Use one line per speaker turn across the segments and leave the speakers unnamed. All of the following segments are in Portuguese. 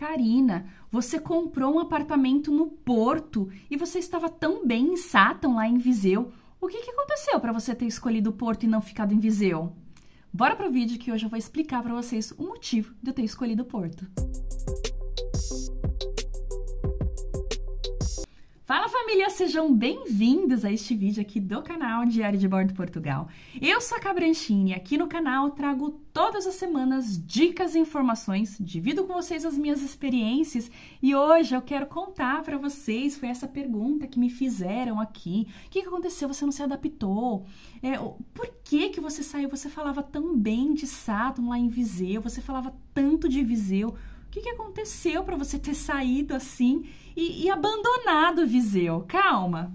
Karina, você comprou um apartamento no Porto e você estava tão bem em Sátão, lá em Viseu. O que, que aconteceu para você ter escolhido o Porto e não ficado em Viseu? Bora pro vídeo que hoje eu vou explicar para vocês o motivo de eu ter escolhido o Porto. Fala família, sejam bem-vindos a este vídeo aqui do canal Diário de Bordo Portugal. Eu sou a Cabranchini e aqui no canal trago todas as semanas dicas e informações, divido com vocês as minhas experiências e hoje eu quero contar para vocês, foi essa pergunta que me fizeram aqui, o que, aconteceu, você não se adaptou, é, por que que você saiu, você falava tão bem de Saturn lá em Viseu, você falava tanto de Viseu, o que, que aconteceu para você ter saído assim e, e abandonado Viseu? Calma,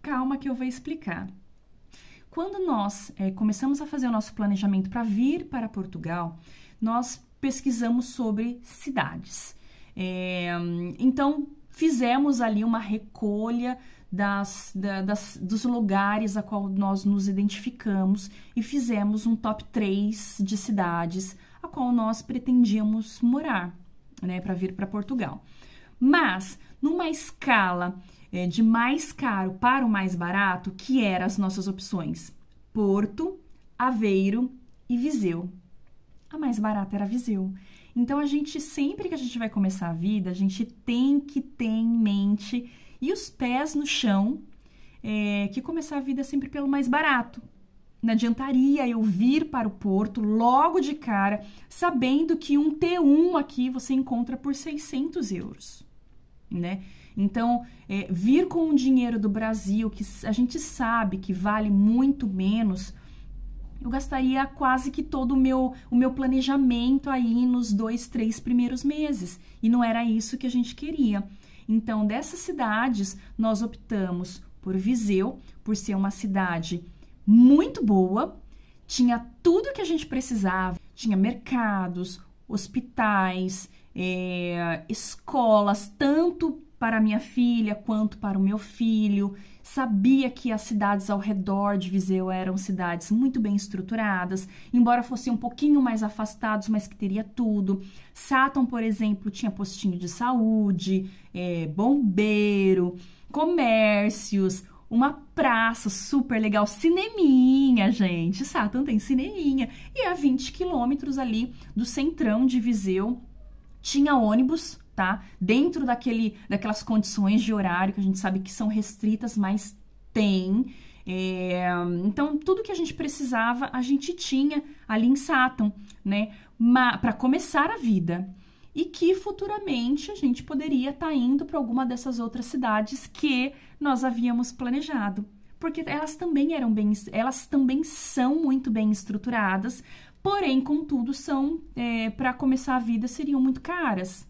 calma que eu vou explicar. Quando nós é, começamos a fazer o nosso planejamento para vir para Portugal, nós pesquisamos sobre cidades. É, então, fizemos ali uma recolha das, da, das, dos lugares a qual nós nos identificamos e fizemos um top 3 de cidades a qual nós pretendíamos morar né, para vir para Portugal. Mas numa escala é, de mais caro para o mais barato, que eram as nossas opções? Porto, Aveiro e Viseu. A mais barata era Viseu. Então a gente sempre que a gente vai começar a vida, a gente tem que ter em mente e os pés no chão, é, que começar a vida é sempre pelo mais barato, não adiantaria eu vir para o porto logo de cara, sabendo que um T1 aqui você encontra por 600 euros, né? Então, é, vir com o dinheiro do Brasil, que a gente sabe que vale muito menos, eu gastaria quase que todo o meu, o meu planejamento aí nos dois, três primeiros meses. E não era isso que a gente queria. Então, dessas cidades, nós optamos por Viseu, por ser uma cidade muito boa, tinha tudo que a gente precisava, tinha mercados, hospitais, é, escolas, tanto para minha filha quanto para o meu filho. Sabia que as cidades ao redor de Viseu eram cidades muito bem estruturadas, embora fossem um pouquinho mais afastados, mas que teria tudo. Sátão, por exemplo, tinha postinho de saúde, é, bombeiro, comércios, uma praça super legal, cineminha, gente. Satã então tem cineminha. E a 20 quilômetros ali do centrão de Viseu tinha ônibus, tá? Dentro daquele, daquelas condições de horário que a gente sabe que são restritas, mas tem. É, então, tudo que a gente precisava, a gente tinha ali em Saturn, né? Para começar a vida e que futuramente a gente poderia estar tá indo para alguma dessas outras cidades que nós havíamos planejado, porque elas também eram bem, elas também são muito bem estruturadas, porém, contudo, são é, eh, para começar a vida seriam muito caras.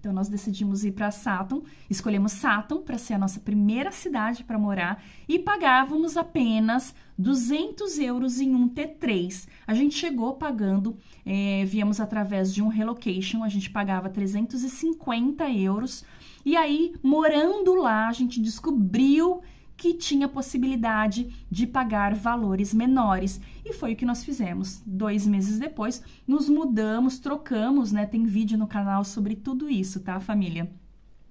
Então nós decidimos ir para Saturn, escolhemos Saturn para ser a nossa primeira cidade para morar e pagávamos apenas 200 euros em um T3. A gente chegou pagando, é, viemos através de um relocation, a gente pagava 350 euros e aí morando lá a gente descobriu que tinha possibilidade de pagar valores menores. E foi o que nós fizemos. Dois meses depois, nos mudamos, trocamos, né? Tem vídeo no canal sobre tudo isso, tá, família?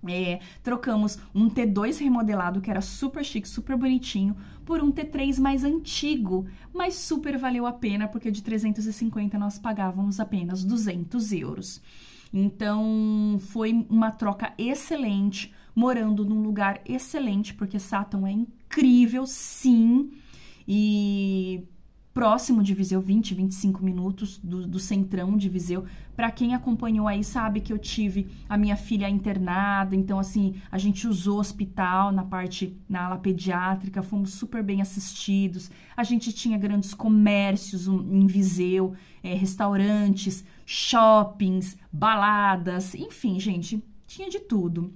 É, trocamos um T2 remodelado, que era super chique, super bonitinho, por um T3 mais antigo, mas super valeu a pena, porque de 350 nós pagávamos apenas 200 euros. Então, foi uma troca excelente, morando num lugar excelente, porque Sátão é incrível, sim, e próximo de Viseu, 20, 25 minutos do, do centrão de Viseu. Para quem acompanhou aí sabe que eu tive a minha filha internada, então assim, a gente usou hospital na parte, na ala pediátrica, fomos super bem assistidos. A gente tinha grandes comércios em Viseu, é, restaurantes, shoppings, baladas, enfim, gente, tinha de tudo.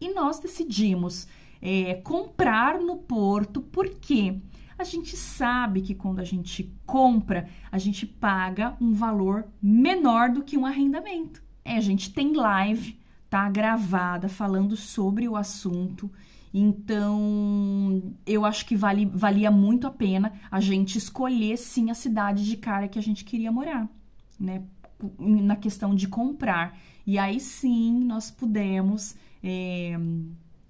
E nós decidimos é, comprar no Porto porque a gente sabe que quando a gente compra, a gente paga um valor menor do que um arrendamento. É, a gente tem live, tá gravada, falando sobre o assunto. Então, eu acho que vale, valia muito a pena a gente escolher sim a cidade de cara que a gente queria morar, né? na questão de comprar. E aí sim nós pudemos é,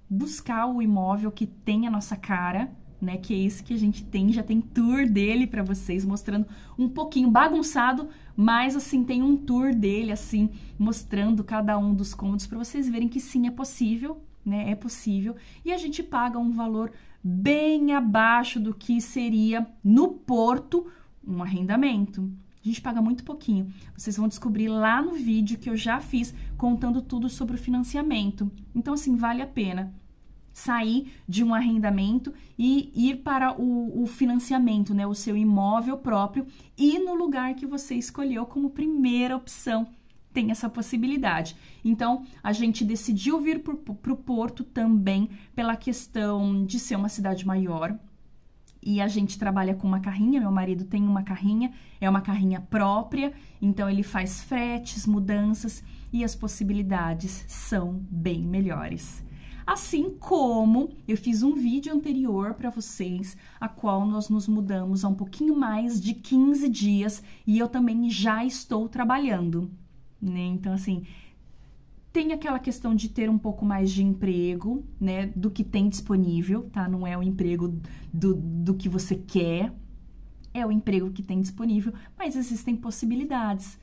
buscar o imóvel que tem a nossa cara, né? Que é esse que a gente tem, já tem tour dele para vocês, mostrando um pouquinho bagunçado, mas assim, tem um tour dele, assim, mostrando cada um dos cômodos para vocês verem que sim é possível, né? É possível. E a gente paga um valor bem abaixo do que seria no Porto um arrendamento gente paga muito pouquinho. Vocês vão descobrir lá no vídeo que eu já fiz contando tudo sobre o financiamento. Então, assim, vale a pena sair de um arrendamento e ir para o, o, financiamento, né, o seu imóvel próprio e no lugar que você escolheu como primeira opção tem essa possibilidade. Então a gente decidiu vir para o Porto também pela questão de ser uma cidade maior e a gente trabalha com uma carrinha. Meu marido tem uma carrinha, é uma carrinha própria, então ele faz fretes, mudanças e as possibilidades são bem melhores. Assim como eu fiz um vídeo anterior para vocês, a qual nós nos mudamos há um pouquinho mais de 15 dias e eu também já estou trabalhando, né? Então, assim, tem aquela questão de ter um pouco mais de emprego, né? Do que tem disponível, tá? Não é o emprego do, do que você quer, é o emprego que tem disponível, mas existem possibilidades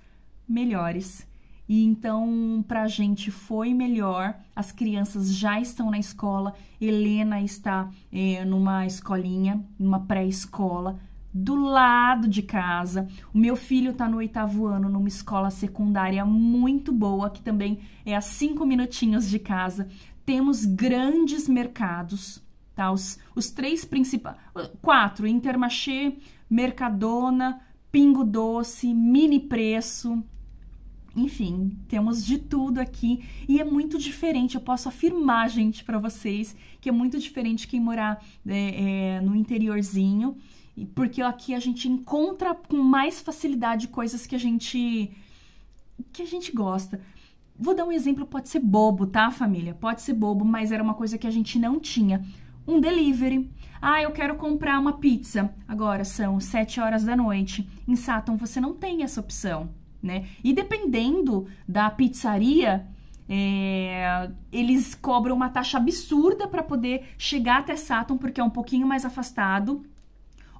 melhores. E então, para a gente foi melhor. As crianças já estão na escola. Helena está eh, numa escolinha, numa pré-escola do lado de casa. O meu filho está no oitavo ano numa escola secundária muito boa, que também é a cinco minutinhos de casa. Temos grandes mercados, tá? Os, os três principais, quatro, Intermarché, Mercadona, Pingo Doce, Mini Preço, enfim, temos de tudo aqui e é muito diferente. Eu posso afirmar, gente, para vocês que é muito diferente quem morar é, é, no interiorzinho porque aqui a gente encontra com mais facilidade coisas que a gente que a gente gosta. Vou dar um exemplo, pode ser bobo, tá, família? Pode ser bobo, mas era uma coisa que a gente não tinha. Um delivery. Ah, eu quero comprar uma pizza. Agora são 7 horas da noite. Em Saturn você não tem essa opção, né? E dependendo da pizzaria, é, eles cobram uma taxa absurda para poder chegar até Saturn, porque é um pouquinho mais afastado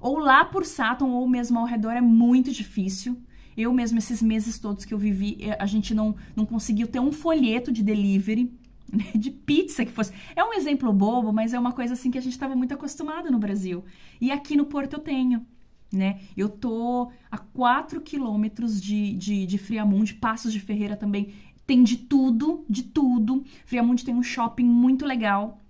ou lá por Saturn ou mesmo ao redor é muito difícil. Eu mesmo, esses meses todos que eu vivi, eh, a gente não, não conseguiu ter um folheto de delivery, né, de pizza que fosse. É um exemplo bobo, mas é uma coisa assim que a gente estava muito acostumado no Brasil. E aqui no Porto eu tenho. Né? Eu tô a 4 quilômetros de, de, de Friamundi, Passos de Ferreira também. Tem de tudo, de tudo. Friamundi tem um shopping muito legal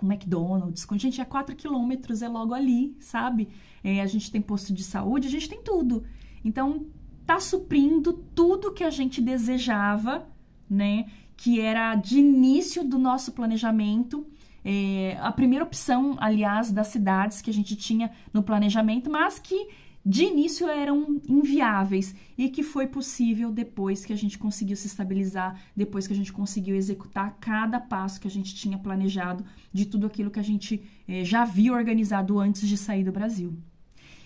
com McDonald's, com gente, é 4 quilômetros, é logo ali, sabe? É, a gente tem posto de saúde, a gente tem tudo. Então, tá suprindo tudo que a gente desejava, né? Que era de início do nosso planejamento. É, a primeira opção, aliás, das cidades que a gente tinha no planejamento, mas que de início eram inviáveis e que foi possível depois que a gente conseguiu se estabilizar, depois que a gente conseguiu executar cada passo que a gente tinha planejado de tudo aquilo que a gente eh, já havia organizado antes de sair do Brasil.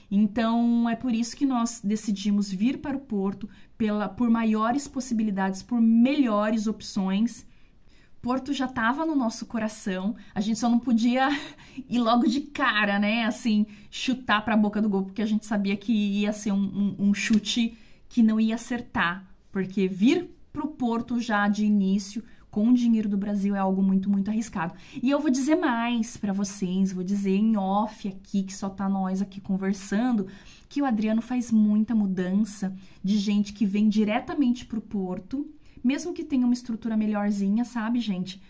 Então é por isso que nós decidimos vir para o Porto pela, por maiores possibilidades, por melhores opções Porto já estava no nosso coração, a gente só não podia ir logo de cara, né? Assim, chutar para a boca do gol, porque a gente sabia que ia ser um, um, um chute que não ia acertar, porque vir para o Porto já de início com o dinheiro do Brasil é algo muito, muito arriscado. E eu vou dizer mais para vocês, vou dizer em off aqui, que só tá nós aqui conversando, que o Adriano faz muita mudança de gente que vem diretamente para o Porto mesmo que tenha uma estrutura melhorzinha, sabe, gente?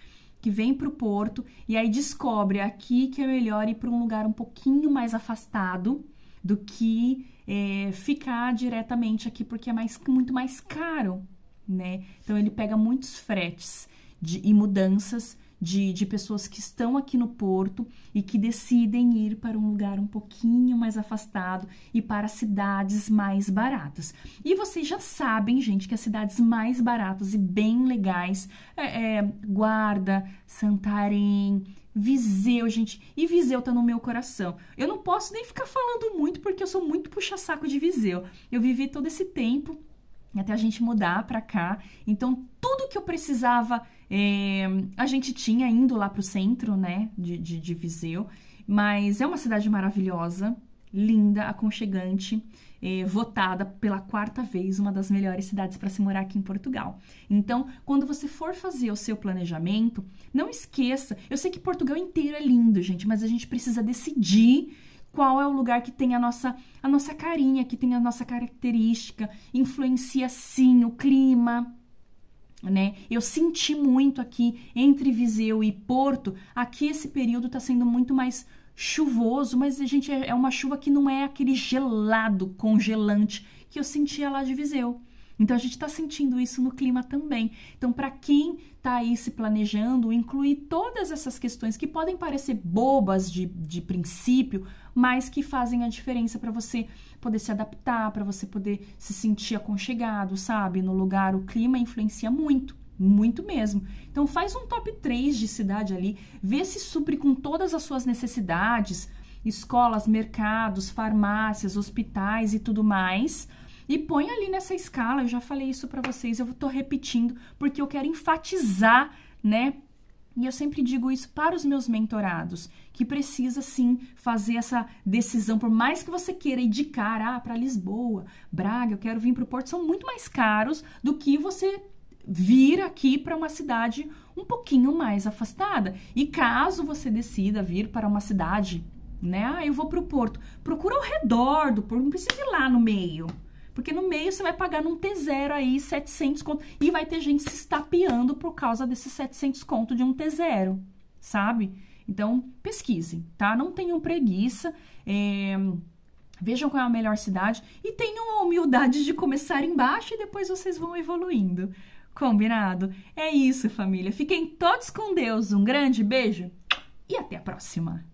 Que vem pro porto e aí descobre aqui que é melhor ir para um lugar um pouquinho mais afastado do que é, ficar diretamente aqui, porque é mais, muito mais caro, né? Então ele pega muitos fretes de, e mudanças de, de pessoas que estão aqui no Porto e que decidem ir para um lugar um pouquinho mais afastado e para cidades mais baratas. E vocês já sabem, gente, que as cidades mais baratas e bem legais é, é Guarda, Santarém, Viseu, gente. E Viseu tá no meu coração. Eu não posso nem ficar falando muito porque eu sou muito puxa-saco de Viseu. Eu vivi todo esse tempo até a gente mudar para cá. Então, tudo que eu precisava. É, a gente tinha indo lá pro centro, né, de, de, de Viseu, mas é uma cidade maravilhosa, linda, aconchegante, eh, votada pela quarta vez uma das melhores cidades para se morar aqui em Portugal. Então, quando você for fazer o seu planejamento, não esqueça. Eu sei que Portugal inteiro é lindo, gente, mas a gente precisa decidir qual é o lugar que tem a nossa a nossa carinha, que tem a nossa característica, influencia sim o clima, né? Eu senti muito aqui entre Viseu e Porto, aqui esse período está sendo muito mais chuvoso, mas a gente é, é uma chuva que não é aquele gelado, congelante que eu sentia lá de Viseu. Então a gente está sentindo isso no clima também. Então, para quem está aí se planejando, incluir todas essas questões que podem parecer bobas de, de princípio, mas que fazem a diferença para você poder se adaptar, para você poder se sentir aconchegado, sabe? No lugar, o clima influencia muito. Muito mesmo. Então faz um top 3 de cidade ali, vê se supre com todas as suas necessidades, escolas, mercados, farmácias, hospitais e tudo mais e põe ali nessa escala, eu já falei isso para vocês, eu tô repetindo, porque eu quero enfatizar, né? E eu sempre digo isso para os meus mentorados, que precisa sim fazer essa decisão, por mais que você queira indicar, ah, para Lisboa, Braga, eu quero vir para o Porto, são muito mais caros do que você vir aqui para uma cidade um pouquinho mais afastada. E caso você decida vir para uma cidade, né, ah, eu vou para o Porto, procura ao redor do Porto, não precisa ir lá no meio, porque no meio você vai pagar num T0 aí 700 conto e vai ter gente se estapeando por causa desses 700 conto de um T0, sabe? Então, pesquisem, tá? Não tenham preguiça, é... vejam qual é a melhor cidade e tenham a humildade de começar embaixo e depois vocês vão evoluindo. Combinado? É isso, família. Fiquem todos com Deus. Um grande beijo e até a próxima!